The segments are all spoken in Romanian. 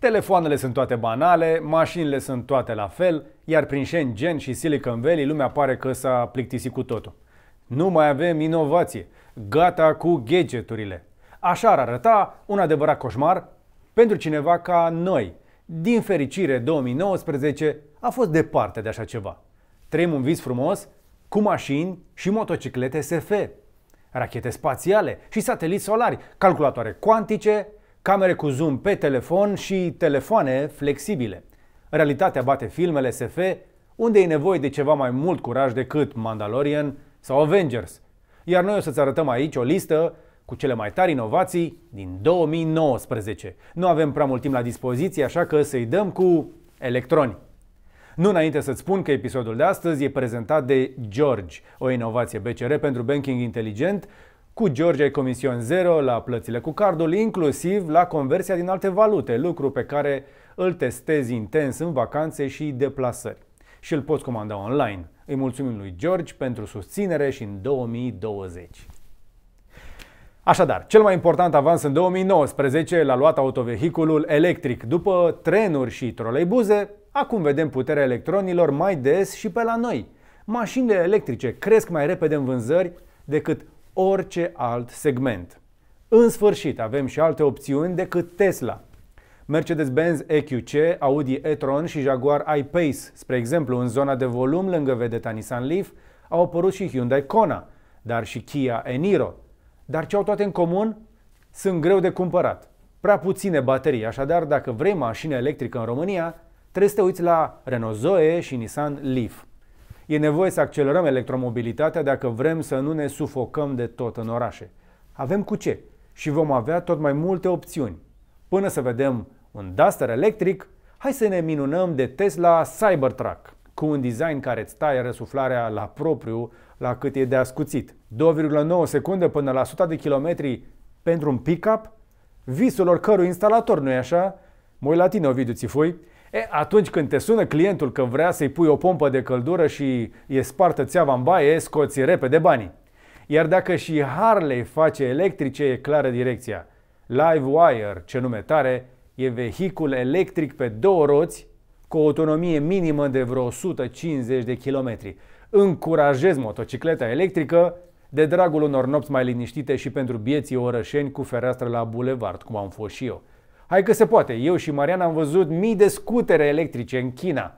Telefoanele sunt toate banale, mașinile sunt toate la fel, iar prin Shenzhen și Silicon Valley lumea pare că s-a plictisit cu totul. Nu mai avem inovație, gata cu gadgeturile. Așa ar arăta un adevărat coșmar pentru cineva ca noi. Din fericire, 2019 a fost departe de așa ceva. Trăim un vis frumos cu mașini și motociclete SF, rachete spațiale și sateliți solari, calculatoare cuantice camere cu zoom pe telefon și telefoane flexibile. Realitatea bate filmele SF, unde e nevoie de ceva mai mult curaj decât Mandalorian sau Avengers. Iar noi o să-ți arătăm aici o listă cu cele mai tari inovații din 2019. Nu avem prea mult timp la dispoziție, așa că să-i dăm cu electroni. Nu înainte să-ți spun că episodul de astăzi e prezentat de George, o inovație BCR pentru banking inteligent cu George ai comision zero la plățile cu cardul, inclusiv la conversia din alte valute, lucru pe care îl testezi intens în vacanțe și deplasări. Și îl poți comanda online. Îi mulțumim lui George pentru susținere și în 2020. Așadar, cel mai important avans în 2019 l-a luat autovehiculul electric. După trenuri și troleibuze, acum vedem puterea electronilor mai des și pe la noi. Mașinile electrice cresc mai repede în vânzări decât orice alt segment. În sfârșit, avem și alte opțiuni decât Tesla. Mercedes-Benz EQC, Audi e-tron și Jaguar I-Pace, spre exemplu, în zona de volum lângă vedeta Nissan Leaf, au apărut și Hyundai Kona, dar și Kia e-Niro. Dar ce au toate în comun? Sunt greu de cumpărat. Prea puține baterii, așadar dacă vrei mașină electrică în România, trebuie să te uiți la Renault Zoe și Nissan Leaf. E nevoie să accelerăm electromobilitatea dacă vrem să nu ne sufocăm de tot în orașe. Avem cu ce și vom avea tot mai multe opțiuni. Până să vedem un Duster electric, hai să ne minunăm de Tesla Cybertruck, cu un design care îți taie răsuflarea la propriu la cât e de ascuțit. 2,9 secunde până la 100 de kilometri pentru un pickup? Visul oricărui instalator, nu-i așa? Mă uit la tine, Ovidiu Țifui. E, atunci când te sună clientul că vrea să-i pui o pompă de căldură și e spartă țeava în baie, scoți repede banii. Iar dacă și Harley face electrice, e clară direcția. Livewire, ce nume tare, e vehicul electric pe două roți cu o autonomie minimă de vreo 150 de kilometri. Încurajez motocicleta electrică de dragul unor nopți mai liniștite și pentru bieții orășeni cu fereastră la bulevard, cum am fost și eu. Hai că se poate, eu și Marian am văzut mii de scutere electrice în China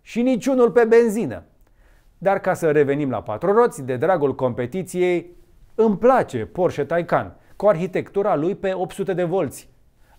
și niciunul pe benzină. Dar ca să revenim la patru roți, de dragul competiției, îmi place Porsche Taycan cu arhitectura lui pe 800 de volți.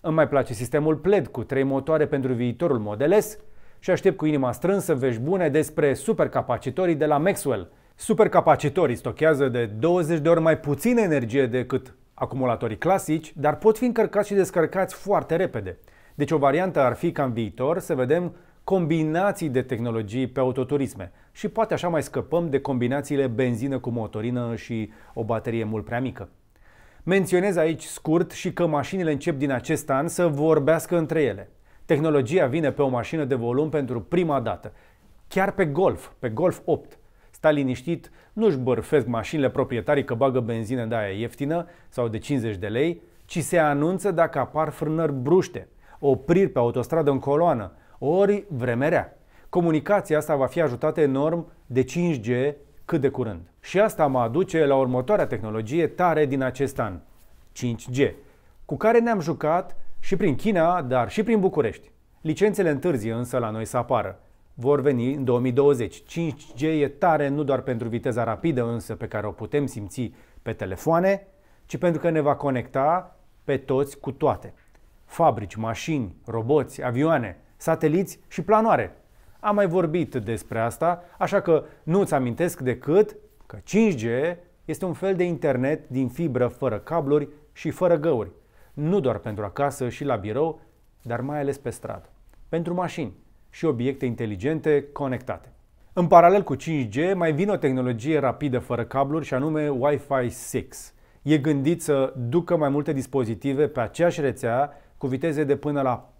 Îmi mai place sistemul Pled cu trei motoare pentru viitorul Model S și aștept cu inima strânsă vești bune despre supercapacitorii de la Maxwell. Supercapacitorii stochează de 20 de ori mai puțin energie decât acumulatorii clasici, dar pot fi încărcați și descărcați foarte repede. Deci o variantă ar fi ca în viitor să vedem combinații de tehnologii pe autoturisme și poate așa mai scăpăm de combinațiile benzină cu motorină și o baterie mult prea mică. Menționez aici scurt și că mașinile încep din acest an să vorbească între ele. Tehnologia vine pe o mașină de volum pentru prima dată, chiar pe Golf, pe Golf 8 sta liniștit, nu-și bărfesc mașinile proprietarii că bagă benzină de aia ieftină sau de 50 de lei, ci se anunță dacă apar frânări bruște, opriri pe autostradă în coloană, ori vremerea. Comunicația asta va fi ajutată enorm de 5G cât de curând. Și asta mă aduce la următoarea tehnologie tare din acest an, 5G, cu care ne-am jucat și prin China, dar și prin București. Licențele întârzie însă la noi să apară vor veni în 2020. 5G e tare nu doar pentru viteza rapidă însă pe care o putem simți pe telefoane, ci pentru că ne va conecta pe toți cu toate. Fabrici, mașini, roboți, avioane, sateliți și planoare. Am mai vorbit despre asta, așa că nu-ți amintesc decât că 5G este un fel de internet din fibră fără cabluri și fără găuri. Nu doar pentru acasă și la birou, dar mai ales pe stradă. Pentru mașini, și obiecte inteligente conectate. În paralel cu 5G, mai vine o tehnologie rapidă fără cabluri și anume Wi-Fi 6. E gândit să ducă mai multe dispozitive pe aceeași rețea cu viteze de până la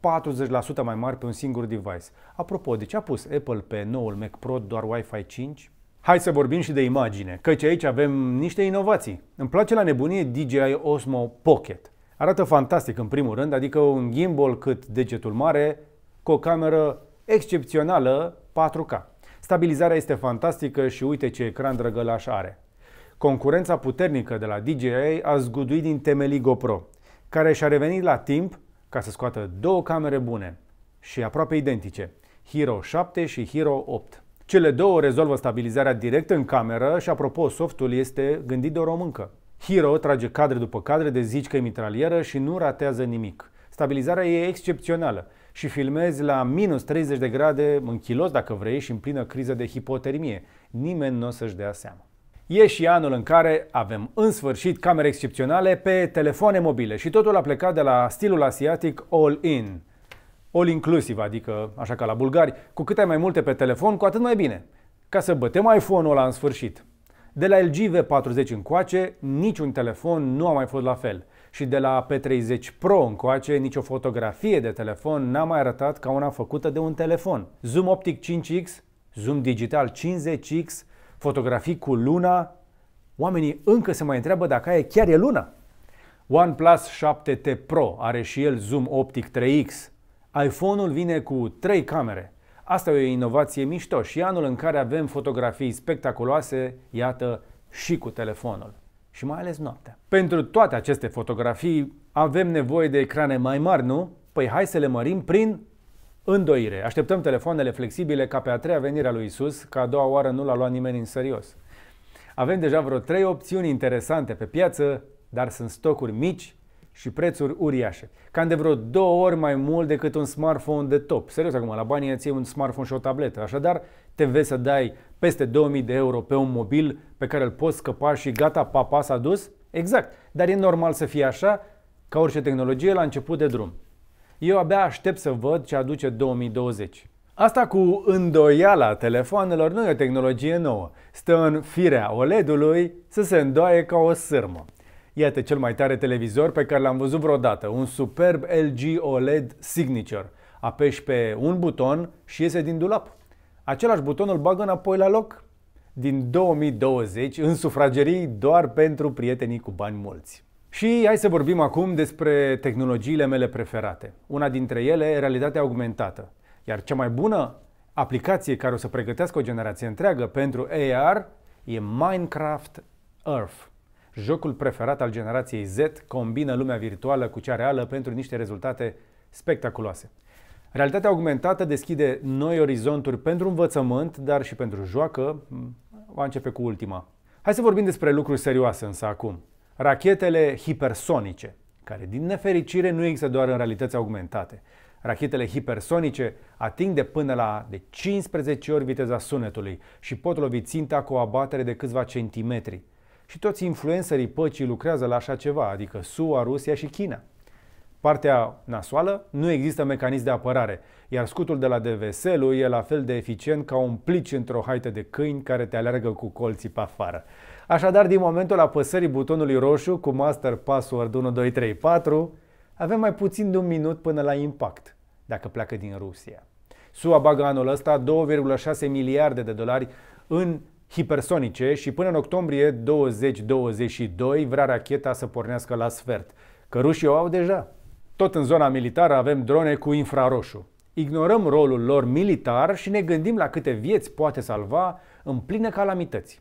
40% mai mari pe un singur device. Apropo, de ce a pus Apple pe noul Mac Pro doar Wi-Fi 5? Hai să vorbim și de imagine, căci aici avem niște inovații. Îmi place la nebunie DJI Osmo Pocket. Arată fantastic în primul rând, adică un gimbal cât degetul mare, cu o cameră excepțională 4K. Stabilizarea este fantastică și uite ce ecran drăgălaș are. Concurența puternică de la DJI a zguduit din temelii GoPro, care și-a revenit la timp ca să scoată două camere bune și aproape identice, Hero 7 și Hero 8. Cele două rezolvă stabilizarea direct în cameră și apropo, softul este gândit de o româncă. Hero trage cadre după cadre de zici că e mitralieră și nu ratează nimic. Stabilizarea e excepțională și filmezi la minus 30 de grade în kilos dacă vrei și în plină criză de hipotermie. Nimeni nu o să-și dea seama. E și anul în care avem în sfârșit camere excepționale pe telefoane mobile și totul a plecat de la stilul asiatic all-in. All inclusiv, adică așa ca la bulgari, cu câte mai multe pe telefon, cu atât mai bine. Ca să bătem iPhone-ul ăla în sfârșit. De la LG V40 încoace, niciun telefon nu a mai fost la fel – și de la P30 Pro încoace nicio fotografie de telefon n-a mai arătat ca una făcută de un telefon. Zoom optic 5X, zoom digital 50X, fotografii cu luna, oamenii încă se mai întreabă dacă aia chiar e luna. OnePlus 7T Pro are și el zoom optic 3X. iPhone-ul vine cu 3 camere. Asta e o inovație mișto și anul în care avem fotografii spectaculoase, iată, și cu telefonul și mai ales noaptea. Pentru toate aceste fotografii avem nevoie de ecrane mai mari, nu? Păi hai să le mărim prin îndoire. Așteptăm telefoanele flexibile ca pe a treia venire a lui Isus, ca a doua oară nu l-a luat nimeni în serios. Avem deja vreo trei opțiuni interesante pe piață, dar sunt stocuri mici și prețuri uriașe. Cam de vreo două ori mai mult decât un smartphone de top. Serios acum, la banii îți iei un smartphone și o tabletă. Așadar, te vezi să dai peste 2000 de euro pe un mobil pe care îl poți scăpa și gata, papa s-a dus? Exact, dar e normal să fie așa ca orice tehnologie la început de drum. Eu abia aștept să văd ce aduce 2020. Asta cu îndoiala telefoanelor nu e o tehnologie nouă. Stă în firea OLED-ului să se îndoaie ca o sârmă. Iată cel mai tare televizor pe care l-am văzut vreodată, un superb LG OLED Signature. Apeși pe un buton și iese din dulap. Același buton îl bagă înapoi la loc din 2020 în sufragerii doar pentru prietenii cu bani mulți. Și hai să vorbim acum despre tehnologiile mele preferate. Una dintre ele, e realitatea augmentată. Iar cea mai bună aplicație care o să pregătească o generație întreagă pentru AR e Minecraft Earth. Jocul preferat al generației Z combină lumea virtuală cu cea reală pentru niște rezultate spectaculoase. Realitatea augmentată deschide noi orizonturi pentru învățământ, dar și pentru joacă. Va începe cu ultima. Hai să vorbim despre lucruri serioase însă acum. Rachetele hipersonice, care din nefericire nu există doar în realități augmentate. Rachetele hipersonice ating de până la de 15 ori viteza sunetului și pot lovi ținta cu o abatere de câțiva centimetri. Și toți influencerii păcii lucrează la așa ceva, adică SUA, Rusia și China. Partea nasoală, nu există mecanism de apărare, iar scutul de la deveselu e la fel de eficient ca un plici într-o haită de câini care te alergă cu colții pe afară. Așadar, din momentul apăsării butonului roșu cu master password 1234, avem mai puțin de un minut până la impact, dacă pleacă din Rusia. SUA bagă anul ăsta 2,6 miliarde de dolari în hipersonice și până în octombrie 2022 vrea racheta să pornească la sfert, că rușii o au deja. Tot în zona militară avem drone cu infraroșu. Ignorăm rolul lor militar și ne gândim la câte vieți poate salva în pline calamități.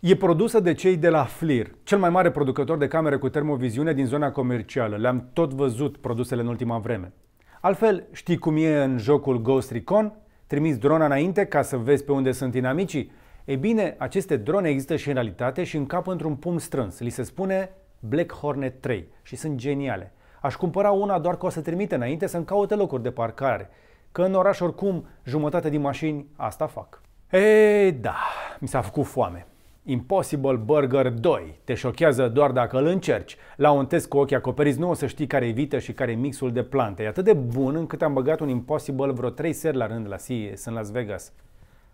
E produsă de cei de la FLIR, cel mai mare producător de camere cu termoviziune din zona comercială. Le-am tot văzut produsele în ultima vreme. Altfel, știi cum e în jocul Ghost Recon? Trimiți drona înainte ca să vezi pe unde sunt inamicii? Ei bine, aceste drone există și în realitate și încap într-un pumn strâns. Li se spune Black Hornet 3 și sunt geniale. Aș cumpăra una doar ca o să trimite înainte să-mi caute locuri de parcare, că în oraș oricum jumătate din mașini asta fac. Ei, da, mi s-a făcut foame. Impossible Burger 2 te șochează doar dacă îl încerci. La un test cu ochii acoperiți nu o să știi care e vită și care e mixul de plante. E atât de bun încât am băgat un Impossible vreo 3 seri la rând la CES în Las Vegas.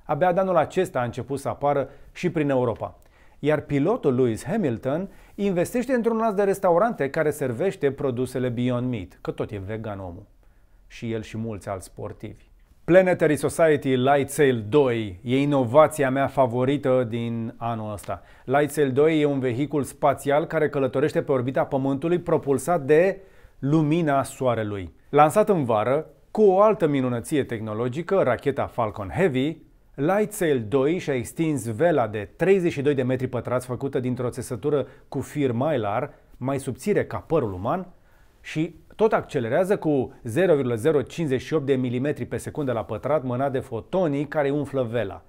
Abia de anul acesta a început să apară și prin Europa iar pilotul Lewis Hamilton investește într-un lanț de restaurante care servește produsele Beyond Meat, că tot e vegan omul. Și el și mulți alți sportivi. Planetary Society Light Sail 2 e inovația mea favorită din anul ăsta. Sail 2 e un vehicul spațial care călătorește pe orbita Pământului propulsat de lumina Soarelui. Lansat în vară, cu o altă minunăție tehnologică, racheta Falcon Heavy, Lightsail 2 și-a extins vela de 32 de metri pătrați făcută dintr-o țesătură cu fir mylar, mai subțire ca părul uman, și tot accelerează cu 0,058 de mm pe secundă la pătrat mânat de fotonii care umflă vela.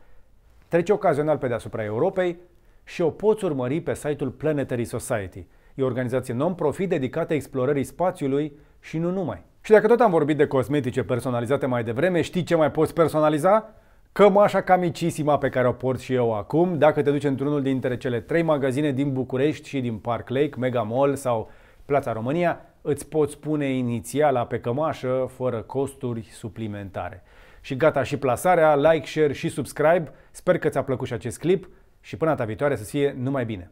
Trece ocazional pe deasupra Europei și o poți urmări pe site-ul Planetary Society. E o organizație non-profit dedicată explorării spațiului și nu numai. Și dacă tot am vorbit de cosmetice personalizate mai devreme, știi ce mai poți personaliza? Cămașa camicisima pe care o port și eu acum, dacă te duci într-unul dintre cele trei magazine din București și din Park Lake, Mega Mall sau Plața România, îți poți pune inițiala pe cămașă fără costuri suplimentare. Și gata și plasarea, like, share și subscribe. Sper că ți-a plăcut și acest clip și până data viitoare să fie numai bine!